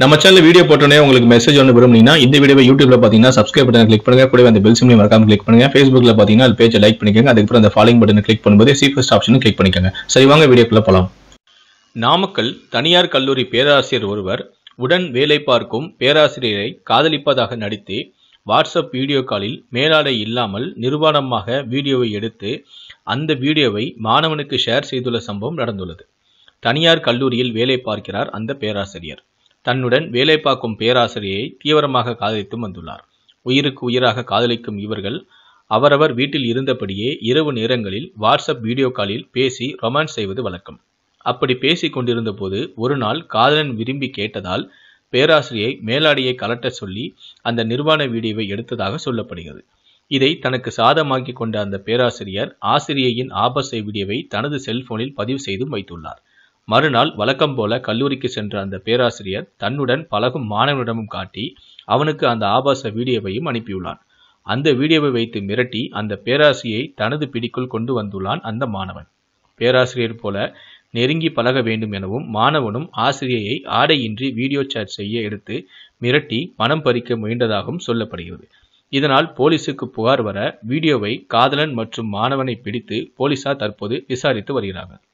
நம்ம channel video போட்டோன்னே உங்களுக்கு மெசேஜ் ஒன்று விரும்புனீங்கன்னா இந்த வீடியோ யூடியூப்ல பார்த்தீங்கன்னா சப்ஸ்கிரைப் பட்டன் கிளிக் பண்ணுங்க கூட அந்த பெல் சிம்லையும் மறக்காம கிளிக் பண்ணுங்க ஃபேஸ்புக்ல பார்த்தீங்கன்னா அது பேஜை லைக் பண்ணிக்கோங்க அதுக்கப்புறம் அந்த ஃபாலோயிங் பட்டன் கிளிக் பண்ணும்போது சீஃபஸ்ட் ஆப்ஷனும் கிளிக் பண்ணிக்கோங்க சரி வாங்க வீடியோக்குள்ள போகலாம் நாமக்கல் தனியார் கல்லூரி பேராசிரியர் ஒருவர் உடன் வேலை பார்க்கும் பேராசிரியரை காதலிப்பதாக நடித்து வாட்ஸ்அப் வீடியோ காலில் மேலாடை இல்லாமல் நிர்வாணமாக வீடியோவை எடுத்து அந்த வீடியோவை மாணவனுக்கு ஷேர் செய்துள்ள சம்பவம் நடந்துள்ளது தனியார் கல்லூரியில் வேலை பார்க்கிறார் அந்த பேராசிரியர் தன்னுடன் வேலை பார்க்கும் பேராசிரியை தீவிரமாக காதலித்தும் வந்துள்ளார் உயிருக்கு உயிராக காதலிக்கும் இவர்கள் அவரவர் வீட்டில் இருந்தபடியே இரவு நேரங்களில் வாட்ஸ்அப் வீடியோ காலில் பேசி ரொமான்ஸ் செய்வது வழக்கம் அப்படி பேசி கொண்டிருந்த போது ஒரு நாள் காதலன் விரும்பி கேட்டதால் பேராசிரியை மேலாடியை கலட்ட சொல்லி அந்த நிர்வாண வீடியோவை எடுத்ததாக சொல்லப்படுகிறது இதை தனக்கு சாதமாக்கி கொண்ட அந்த பேராசிரியர் ஆசிரியையின் ஆபாச வீடியோவை தனது செல்போனில் பதிவு செய்தும் வைத்துள்ளார் மறுநாள் வழக்கம் போல கல்லூரிக்கு சென்ற அந்த பேராசிரியர் தன்னுடன் பழகும் மாணவனிடமும் காட்டி அவனுக்கு அந்த ஆபாச வீடியோவையும் அனுப்பியுள்ளான் அந்த வீடியோவை வைத்து மிரட்டி அந்த பேராசிரியை தனது பிடிக்குள் கொண்டு வந்துள்ளான் அந்த மாணவன் பேராசிரியர் போல நெருங்கி பழக வேண்டும் எனவும் மாணவனும் ஆசிரியையை ஆடையின்றி வீடியோ சாட் செய்ய எடுத்து மிரட்டி பணம் பறிக்க முயன்றதாகவும் சொல்லப்படுகிறது இதனால் போலீசுக்கு புகார் வர வீடியோவை காதலன் மற்றும் மாணவனை பிடித்து போலீசார் தற்போது விசாரித்து வருகிறார்கள்